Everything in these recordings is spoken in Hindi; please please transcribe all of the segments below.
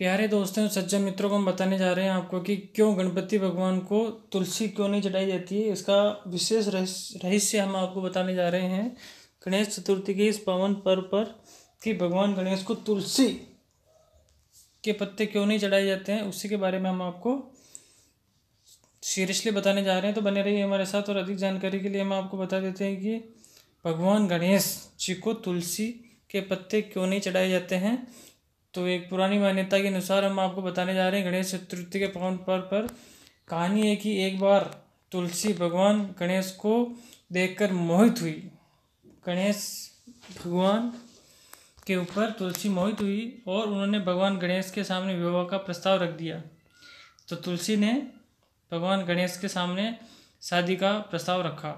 प्यारे दोस्तों सज्जन मित्रों को हम बताने जा रहे हैं आपको कि क्यों गणपति भगवान को तुलसी क्यों नहीं चढ़ाई जाती है इसका विशेष रहस्य हम आपको बताने जा रहे हैं गणेश चतुर्थी के इस पावन पर्व पर कि भगवान गणेश को तुलसी के पत्ते क्यों नहीं चढ़ाए जाते हैं उसी के बारे में हम आपको सीरियसली बताने जा रहे हैं तो बने रहिए हमारे साथ और अधिक जानकारी के लिए हम आपको बता देते हैं कि भगवान गणेश जी को तुलसी के पत्ते क्यों नहीं चढ़ाए जाते हैं तो एक पुरानी मान्यता के अनुसार हम आपको बताने जा रहे हैं गणेश चतुर्थी के पवन पर्व पर कहानी है कि एक बार तुलसी भगवान गणेश को देखकर मोहित हुई गणेश भगवान के ऊपर तुलसी मोहित हुई और उन्होंने भगवान गणेश के सामने विवाह का प्रस्ताव रख दिया तो तुलसी ने भगवान गणेश के सामने शादी का प्रस्ताव रखा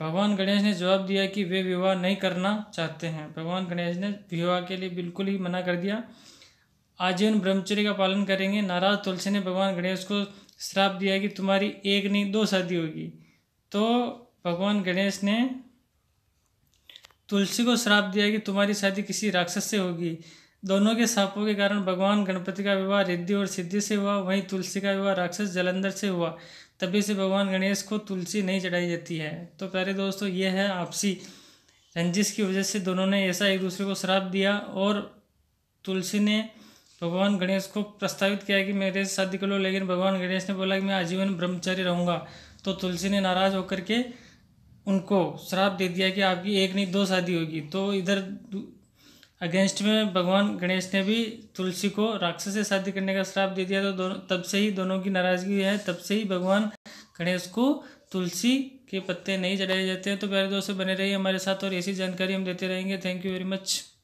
भगवान गणेश ने जवाब दिया कि वे विवाह नहीं करना चाहते हैं भगवान गणेश ने विवाह के लिए बिल्कुल ही मना कर दिया आजीवन ब्रह्मचर्य का पालन करेंगे नाराज तुलसी ने भगवान गणेश को श्राप दिया कि तुम्हारी एक नहीं दो शादी होगी तो भगवान गणेश ने तुलसी को श्राप दिया कि तुम्हारी शादी किसी राक्षस से होगी दोनों के सापों के कारण भगवान गणपति का विवाह रिद्धि और सिद्धि से हुआ वहीं तुलसी का विवाह राक्षस जलंधर से हुआ तभी से भगवान गणेश को तुलसी नहीं चढ़ाई जाती है तो प्यारे दोस्तों ये है आपसी रंजिश की वजह से दोनों ने ऐसा एक दूसरे को श्राप दिया और तुलसी ने भगवान गणेश को प्रस्तावित किया कि मेरे से शादी कर लो लेकिन भगवान गणेश ने बोला कि मैं आजीवन ब्रह्मचारी रहूँगा तो तुलसी ने नाराज़ होकर के उनको श्राप दे दिया कि आपकी एक नहीं दो शादी होगी तो इधर अगेंस्ट में भगवान गणेश ने भी तुलसी को राक्षस से शादी करने का श्राप दे दिया तो दोनों तब से ही दोनों की नाराजगी है तब से ही भगवान गणेश को तुलसी के पत्ते नहीं चढ़ाए जाते हैं तो प्यारे दोस्तों बने रहिए हमारे साथ और ऐसी जानकारी हम देते रहेंगे थैंक यू वेरी मच